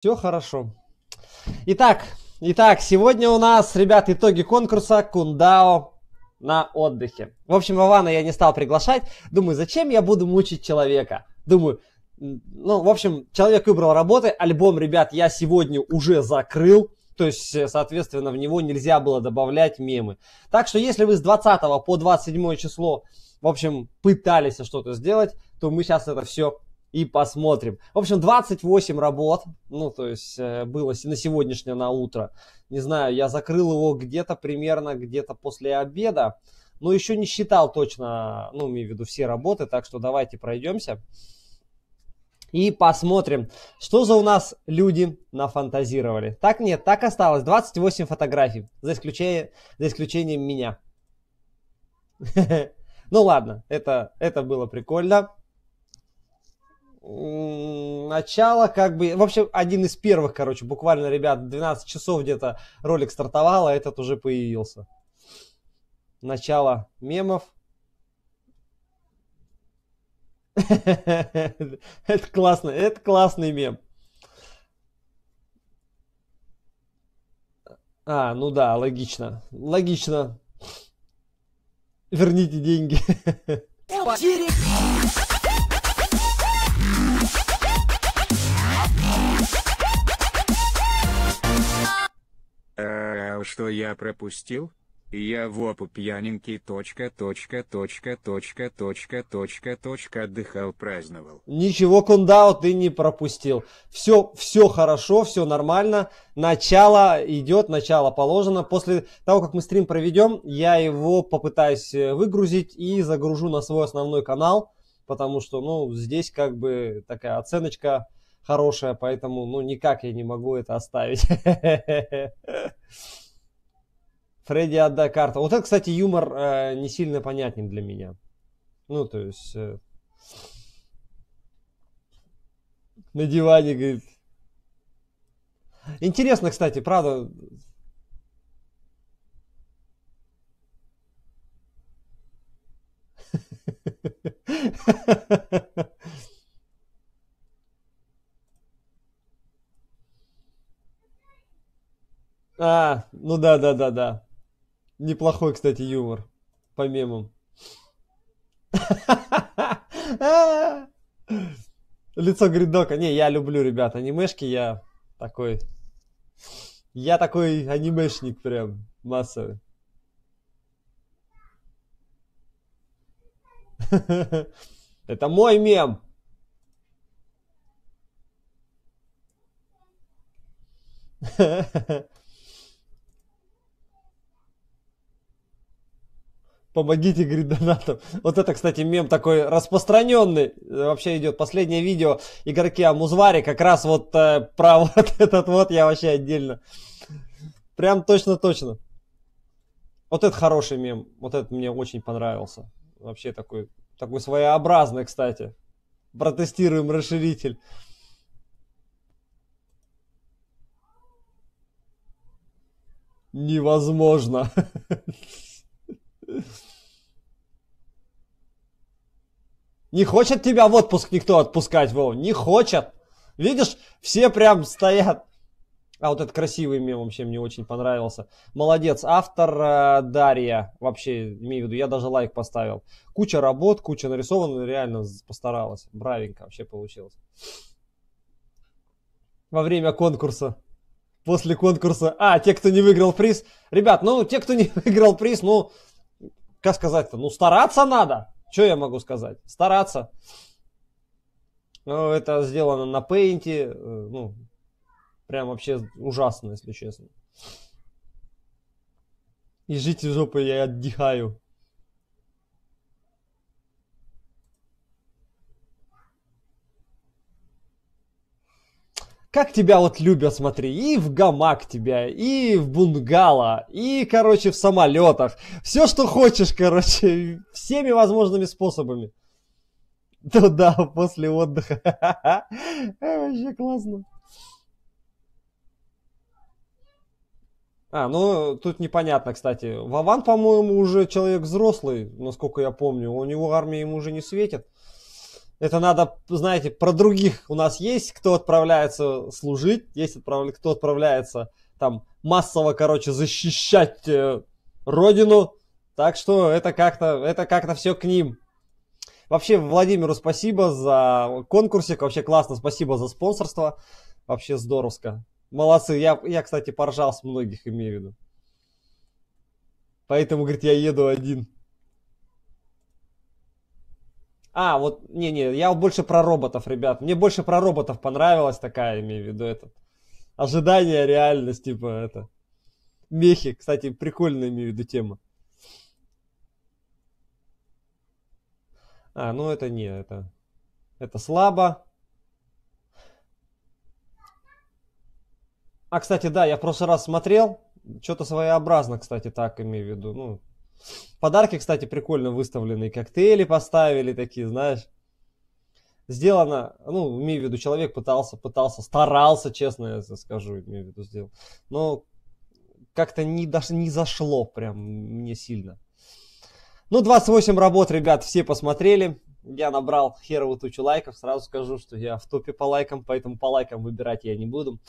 Все хорошо. Итак, итак, сегодня у нас, ребят, итоги конкурса Кундао на отдыхе. В общем, Вована я не стал приглашать. Думаю, зачем я буду мучить человека? Думаю, ну, в общем, человек выбрал работы. Альбом, ребят, я сегодня уже закрыл. То есть, э, соответственно, в него нельзя было добавлять мемы. Так что, если вы с 20 по 27 число, в общем, пытались что-то сделать, то мы сейчас это все и посмотрим. В общем, 28 работ, ну, то есть э, было на сегодняшнее на утро. Не знаю, я закрыл его где-то примерно, где-то после обеда, но еще не считал точно, ну, имею в виду все работы, так что давайте пройдемся. И посмотрим, что за у нас люди нафантазировали. Так нет, так осталось. 28 фотографий, за, исключение, за исключением меня. Ну ладно, это, это было прикольно начало как бы... В общем, один из первых, короче, буквально, ребят, 12 часов где-то ролик стартовал, а этот уже появился. Начало мемов. Это классно, это классный мем. А, ну да, логично. Логично. Верните деньги. понял, что я пропустил? Я в опу пьяненький точка точка точка точка точка точка точка отдыхал, праздновал. Ничего, Кундао, ты не пропустил. Все, все хорошо, все нормально. Начало идет, начало положено. После того, как мы стрим проведем, я его попытаюсь э, выгрузить и загружу на свой основной канал, потому что, ну, здесь как бы такая оценочка хорошая, поэтому, ну, никак я не могу это оставить. Фредди, отдай карту. Вот это, кстати, юмор э, не сильно понятен для меня. Ну, то есть... Э, на диване, говорит. Интересно, кстати, правда... А, ну да, да, да, да. Неплохой, кстати, юмор. По мемам. Лицо Гридока. Не, я люблю, ребят, анимешки. Я такой... Я такой анимешник прям массовый. Это мой мем. Ha ha ha. помогите, говорит, донатом. Вот это, кстати, мем такой распространенный. Вообще идет последнее видео игроки Амузвари, как раз вот э, про вот этот вот я вообще отдельно. Прям точно-точно. Вот это хороший мем. Вот этот мне очень понравился. Вообще такой, такой своеобразный, кстати. Протестируем расширитель. Невозможно. Не хочет тебя в отпуск никто отпускать, Вов, не хочет. Видишь, все прям стоят. А вот этот красивый мем вообще мне очень понравился. Молодец. Автор э, Дарья. Вообще, имею в виду, я даже лайк поставил. Куча работ, куча нарисовано, реально постаралась. Бравенько вообще получилось. Во время конкурса. После конкурса. А, те, кто не выиграл приз. Ребят, ну, те, кто не выиграл приз, ну, как сказать-то, ну, стараться надо. Что я могу сказать? Стараться. Ну, это сделано на пейнте. Э, ну, прям вообще ужасно, если честно. И жить в жопу я отдыхаю. как тебя вот любят, смотри, и в гамак тебя, и в бунгало, и, короче, в самолетах. Все, что хочешь, короче, всеми возможными способами. Туда ну после отдыха. Э, вообще классно. А, ну, тут непонятно, кстати. Вован, по-моему, уже человек взрослый, насколько я помню. У него армия ему уже не светит. Это надо, знаете, про других. У нас есть, кто отправляется служить, есть, отправ... кто отправляется там массово, короче, защищать э, родину. Так что это как-то, это как-то все к ним. Вообще, Владимиру спасибо за конкурсик. Вообще классно, спасибо за спонсорство. Вообще здорово, Молодцы. Я, я кстати, поржал с многих, имею в виду. Поэтому, говорит, я еду один. А, вот, не-не, я больше про роботов, ребят. Мне больше про роботов понравилась такая, имею в виду, это. Ожидание, реальность, типа, это. Мехи, кстати, прикольная, имею в виду, тема. А, ну это не, это... Это слабо. А, кстати, да, я в прошлый раз смотрел. Что-то своеобразно, кстати, так имею в виду. Ну, Подарки, кстати, прикольно выставлены. Коктейли поставили такие, знаешь. Сделано, ну, имею в виду, человек пытался, пытался, старался, честно я скажу, имею в виду, сделал. Но как-то не, даже не зашло прям мне сильно. Ну, 28 работ, ребят, все посмотрели. Я набрал херовую тучу лайков. Сразу скажу, что я в топе по лайкам, поэтому по лайкам выбирать я не буду.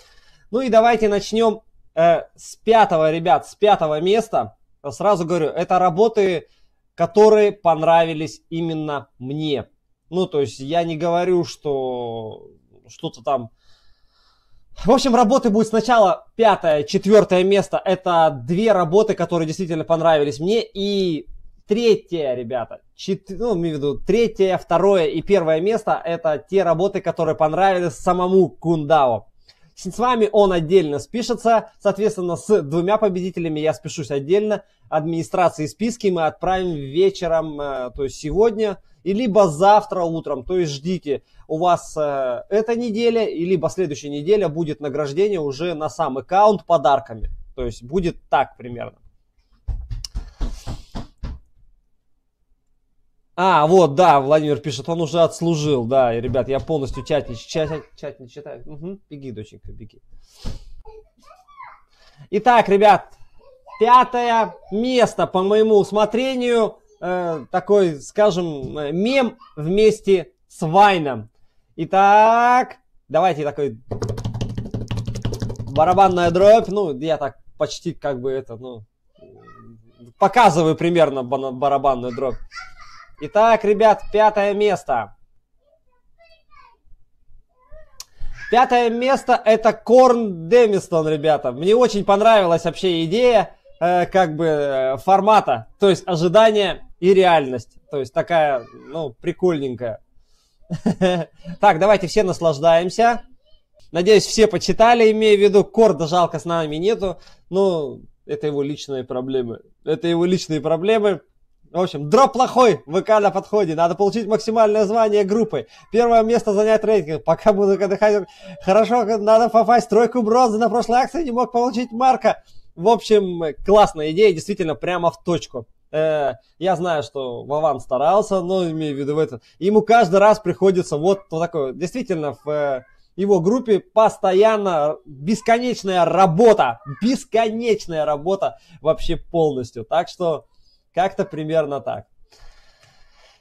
Ну и давайте начнем э, с пятого, ребят, с пятого места сразу говорю, это работы, которые понравились именно мне. Ну, то есть я не говорю, что что-то там... В общем, работы будет сначала пятое, четвертое место. Это две работы, которые действительно понравились мне. И третье, ребята, чет... ну, имею в виду, третье, второе и первое место – это те работы, которые понравились самому Кундау с вами он отдельно спишется. Соответственно, с двумя победителями я спешусь отдельно. Администрации списки мы отправим вечером, э, то есть сегодня, и либо завтра утром. То есть ждите, у вас э, эта неделя, и либо следующая неделя будет награждение уже на сам аккаунт подарками. То есть будет так примерно. А, вот, да, Владимир пишет, он уже отслужил, да, и, ребят, я полностью чат не, чат, чат не читаю. Угу, беги, доченька, беги. Итак, ребят, пятое место, по моему усмотрению, э, такой, скажем, э, мем вместе с Вайном. Итак, давайте такой барабанная дробь, ну, я так почти как бы это, ну, показываю примерно барабанную дробь. Итак, ребят, пятое место. Пятое место это Корн Демистон, ребята. Мне очень понравилась вообще идея э, как бы э, формата, то есть ожидание и реальность. То есть такая, ну, прикольненькая. Так, давайте все наслаждаемся. Надеюсь, все почитали, Имею в виду, Корда жалко с нами нету. Ну, это его личные проблемы. Это его личные проблемы. В общем, дроп плохой, ВК на подходе. Надо получить максимальное звание группы. Первое место занять рейтинг. Пока музыка отдыхать Хорошо, надо попасть тройку бронзы на прошлой акции. Не мог получить Марка. В общем, классная идея. Действительно, прямо в точку. Э, я знаю, что Вован старался, но имею в виду в этом. Ему каждый раз приходится вот, вот такое. Действительно, в э, его группе постоянно бесконечная работа. Бесконечная работа вообще полностью. Так что как-то примерно так.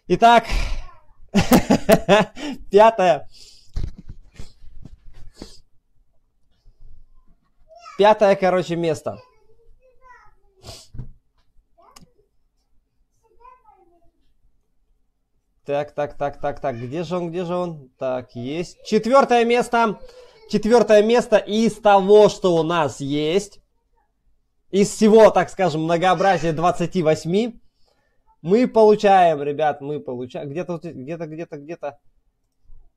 Итак, пятое. Пятое, короче, место. Так, так, так, так, так. Где же он, где же он? Так, есть. Четвертое место. Четвертое место из того, что у нас есть из всего, так скажем, многообразия 28, мы получаем, ребят, мы получаем, где-то, где-то, где-то, где-то,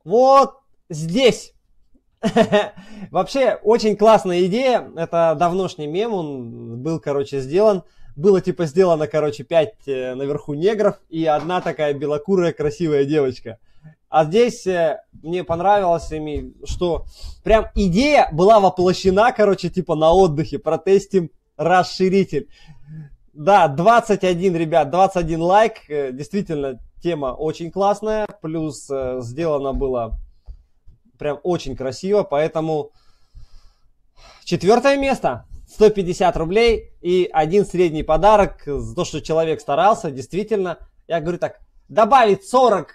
вот здесь. Вообще, очень классная идея, это давношний мем, он был, короче, сделан. Было, типа, сделано, короче, 5 э, наверху негров и одна такая белокурая красивая девочка. А здесь э, мне понравилось, что прям идея была воплощена, короче, типа на отдыхе. Протестим расширитель. Да, 21, ребят, 21 лайк. Э, действительно, тема очень классная. Плюс э, сделано было прям очень красиво, поэтому четвертое место. 150 рублей и один средний подарок за то, что человек старался, действительно. Я говорю так, добавить 40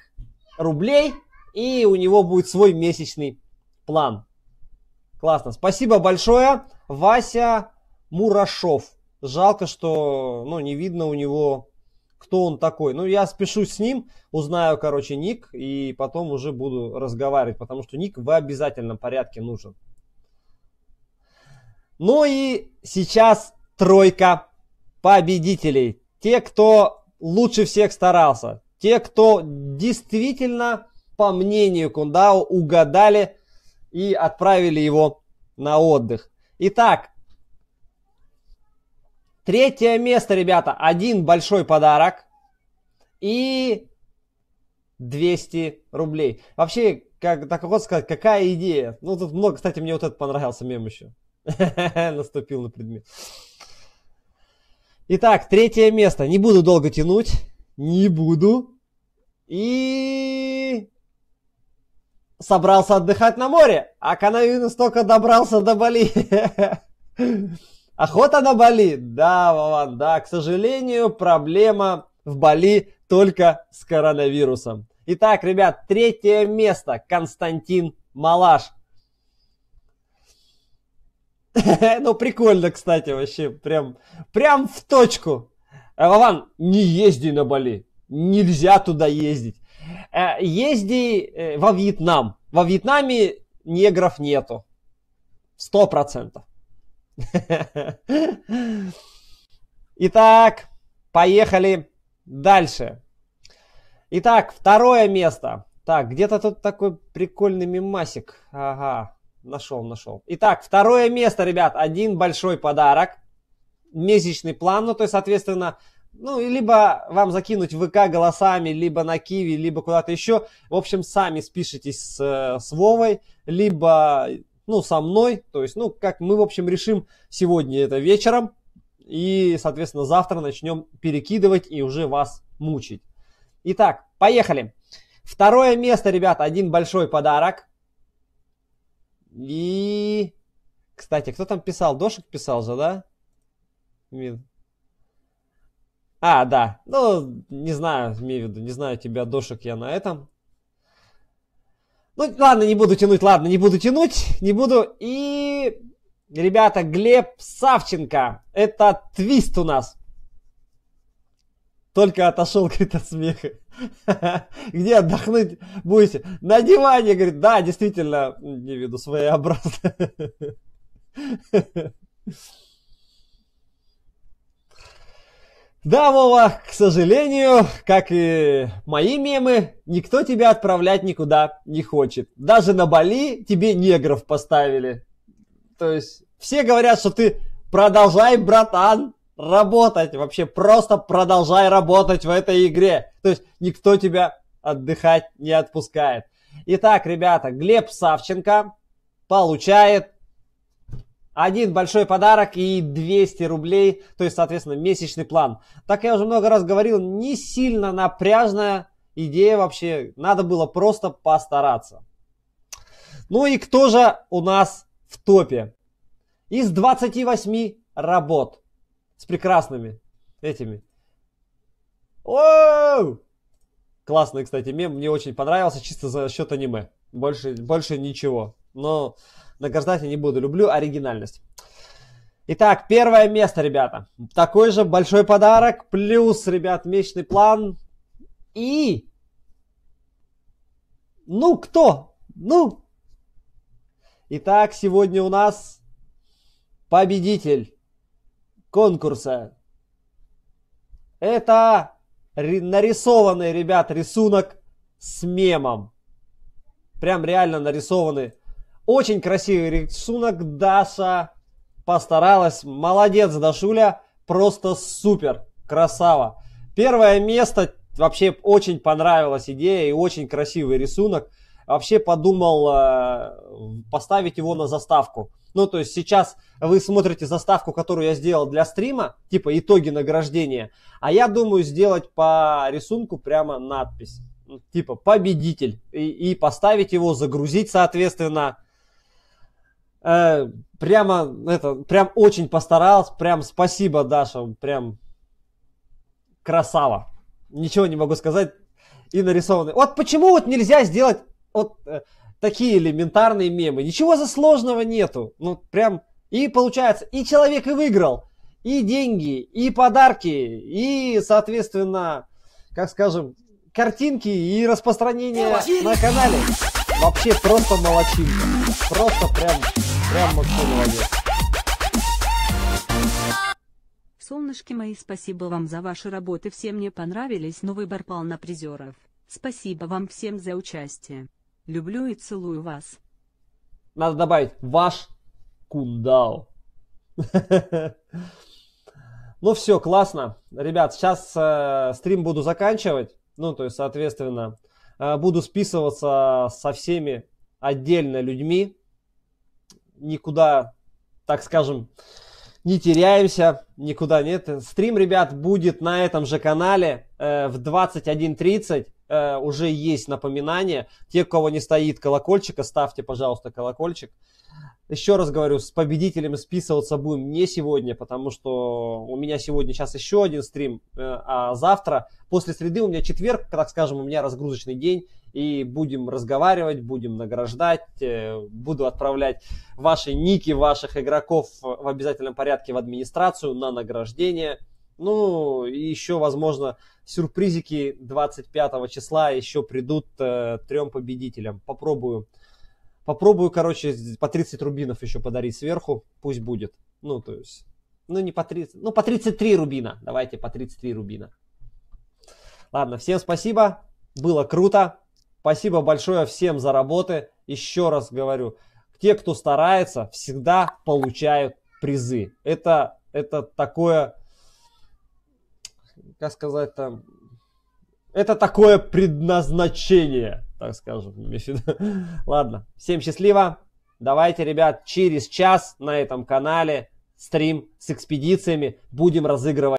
рублей, и у него будет свой месячный план. Классно. Спасибо большое, Вася Мурашов. Жалко, что ну, не видно у него, кто он такой. Ну, я спешу с ним, узнаю, короче, ник, и потом уже буду разговаривать, потому что ник в обязательном порядке нужен. Ну и сейчас тройка победителей. Те, кто лучше всех старался. Те, кто действительно, по мнению Кундао, угадали и отправили его на отдых. Итак, Третье место, ребята, один большой подарок и 200 рублей. Вообще, как так вот сказать, какая идея? Ну, тут много, кстати, мне вот этот понравился мем еще. Наступил на предмет. Итак, третье место. Не буду долго тянуть. Не буду. И собрался отдыхать на море, а Канавинус столько добрался до Бали. Охота на Бали? Да, Вован, да. К сожалению, проблема в Бали только с коронавирусом. Итак, ребят, третье место. Константин Малаш. Ну, прикольно, кстати, вообще. Прям, прям в точку. Э, Вован, не езди на Бали. Нельзя туда ездить. Э, езди э, во Вьетнам. Во Вьетнаме негров нету. Сто процентов. Итак, поехали дальше. Итак, второе место. Так, где-то тут такой прикольный мимасик. Ага, нашел, нашел. Итак, второе место, ребят. Один большой подарок. Месячный план, ну то есть, соответственно, ну, либо вам закинуть в ВК голосами, либо на Киви, либо куда-то еще. В общем, сами спишитесь с, э, с Вовой, либо ну, со мной, то есть, ну, как мы, в общем, решим сегодня это вечером, и, соответственно, завтра начнем перекидывать и уже вас мучить. Итак, поехали. Второе место, ребята, один большой подарок. И, кстати, кто там писал? Дошек писал же, да? А, да. Ну, не знаю, имею в виду, не знаю тебя, Дошек, я на этом. Ну, ладно, не буду тянуть, ладно, не буду тянуть, не буду. И, ребята, Глеб Савченко. Это твист у нас. Только отошел, говорит, от смеха. Где отдохнуть будете? На диване, говорит, да, действительно, не веду своеобразно. Да, Вова, к сожалению, как и мои мемы, никто тебя отправлять никуда не хочет. Даже на Бали тебе негров поставили. То есть все говорят, что ты продолжай, братан, работать. Вообще просто продолжай работать в этой игре. То есть никто тебя отдыхать не отпускает. Итак, ребята, Глеб Савченко получает один большой подарок и 200 рублей, то есть, соответственно, месячный план. Так я уже много раз говорил, не сильно напряжная идея вообще. Надо было просто постараться. Ну и кто же у нас в топе? Из 28 работ с прекрасными этими. Оу! Классный, кстати, мем. Мне очень понравился чисто за счет аниме. Больше, больше ничего. Но Награждать я не буду. Люблю оригинальность. Итак, первое место, ребята. Такой же большой подарок. Плюс, ребят, месячный план. И... Ну, кто? Ну? Итак, сегодня у нас победитель конкурса. Это нарисованный, ребят, рисунок с мемом. Прям реально нарисованный очень красивый рисунок Даша постаралась. Молодец, Дашуля. Просто супер. Красава. Первое место. Вообще очень понравилась идея и очень красивый рисунок. Вообще подумал э, поставить его на заставку. Ну, то есть сейчас вы смотрите заставку, которую я сделал для стрима, типа итоги награждения, а я думаю сделать по рисунку прямо надпись, типа победитель, и, и поставить его, загрузить, соответственно, Э, прямо, это, прям очень постарался, прям спасибо, Даша, прям красава. Ничего не могу сказать. И нарисованный. Вот почему вот нельзя сделать вот э, такие элементарные мемы? Ничего за сложного нету. Ну, прям, и получается, и человек и выиграл, и деньги, и подарки, и, соответственно, как скажем, картинки и распространение на канале. Вообще просто молочинка. Просто прям Прям Максим молодец. Солнышки мои, спасибо вам за ваши работы, все мне понравились, но выбор пал на призеров. Спасибо вам всем за участие. Люблю и целую вас. Надо добавить ваш кундал. Ну все, классно. Ребят, сейчас э, стрим буду заканчивать. Ну, то есть, соответственно, э, буду списываться со всеми отдельно людьми, никуда, так скажем, не теряемся, никуда нет. Стрим, ребят, будет на этом же канале э, в 21.30. Э, уже есть напоминание. Те, у кого не стоит колокольчика, ставьте, пожалуйста, колокольчик. Еще раз говорю, с победителями списываться будем не сегодня, потому что у меня сегодня сейчас еще один стрим, э, а завтра, после среды у меня четверг, так скажем, у меня разгрузочный день и будем разговаривать, будем награждать, э, буду отправлять ваши ники ваших игроков в обязательном порядке в администрацию на награждение. Ну, и еще, возможно, сюрпризики 25 числа еще придут э, трем победителям. Попробую. Попробую, короче, по 30 рубинов еще подарить сверху. Пусть будет. Ну, то есть, ну не по 30, ну по 33 рубина. Давайте по 33 рубина. Ладно, всем спасибо. Было круто. Спасибо большое всем за работы. Еще раз говорю, те, кто старается, всегда получают призы. Это, это такое, как сказать там, это такое предназначение, так скажем. Ладно, всем счастливо. Давайте, ребят, через час на этом канале стрим с экспедициями будем разыгрывать.